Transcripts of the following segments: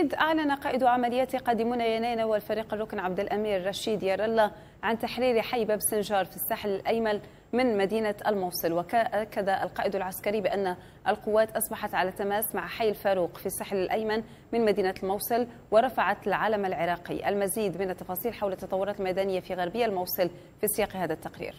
إذ أعلن قائد عمليات قادمون يناير والفريق الركن عبد الأمير رشيد يرلا عن تحرير حي باب سنجار في الساحل الأيمن من مدينة الموصل وأكد القائد العسكري بأن القوات أصبحت على تماس مع حي الفاروق في الساحل الأيمن من مدينة الموصل ورفعت العلم العراقي المزيد من التفاصيل حول التطورات الميدانية في غربية الموصل في سياق هذا التقرير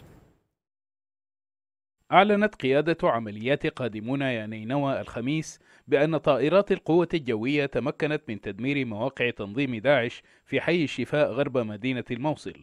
أعلنت قيادة عمليات قادمون يا نينوى الخميس بأن طائرات القوة الجوية تمكنت من تدمير مواقع تنظيم داعش في حي الشفاء غرب مدينة الموصل،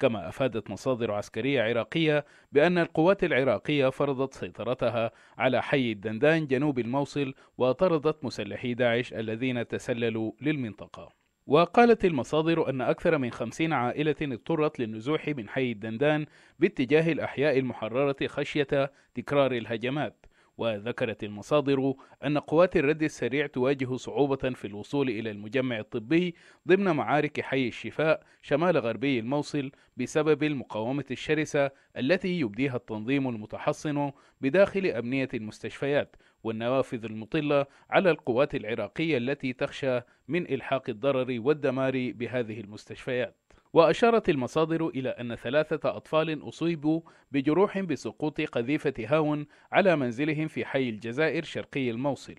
كما أفادت مصادر عسكرية عراقية بأن القوات العراقية فرضت سيطرتها على حي الدندان جنوب الموصل وطردت مسلحي داعش الذين تسللوا للمنطقة. وقالت المصادر أن أكثر من خمسين عائلة اضطرت للنزوح من حي الدندان باتجاه الأحياء المحررة خشية تكرار الهجمات وذكرت المصادر أن قوات الرد السريع تواجه صعوبة في الوصول إلى المجمع الطبي ضمن معارك حي الشفاء شمال غربي الموصل بسبب المقاومة الشرسة التي يبديها التنظيم المتحصن بداخل أبنية المستشفيات والنوافذ المطلة على القوات العراقية التي تخشى من إلحاق الضرر والدمار بهذه المستشفيات وأشارت المصادر إلى أن ثلاثة أطفال أصيبوا بجروح بسقوط قذيفة هاون على منزلهم في حي الجزائر شرقي الموصل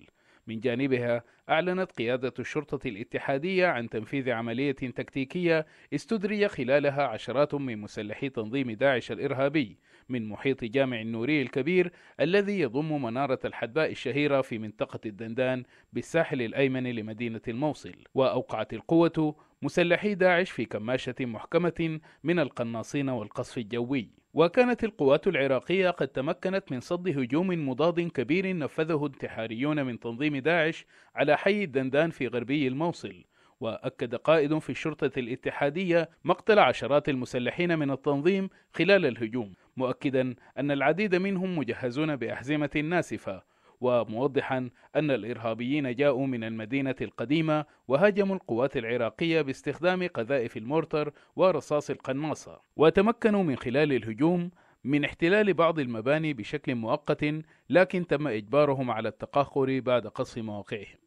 من جانبها أعلنت قيادة الشرطة الاتحادية عن تنفيذ عملية تكتيكية استدري خلالها عشرات من مسلحي تنظيم داعش الإرهابي من محيط جامع النوري الكبير الذي يضم منارة الحدباء الشهيرة في منطقة الدندان بالساحل الأيمن لمدينة الموصل وأوقعت القوة مسلحي داعش في كماشة محكمة من القناصين والقصف الجوي وكانت القوات العراقية قد تمكنت من صد هجوم مضاد كبير نفذه انتحاريون من تنظيم داعش على حي الدندان في غربي الموصل وأكد قائد في الشرطة الاتحادية مقتل عشرات المسلحين من التنظيم خلال الهجوم مؤكدا أن العديد منهم مجهزون بأحزمة ناسفة وموضحا أن الإرهابيين جاءوا من المدينة القديمة وهاجموا القوات العراقية باستخدام قذائف المورتر ورصاص القناصة وتمكنوا من خلال الهجوم من احتلال بعض المباني بشكل مؤقت لكن تم إجبارهم على التقهقر بعد قصف مواقعهم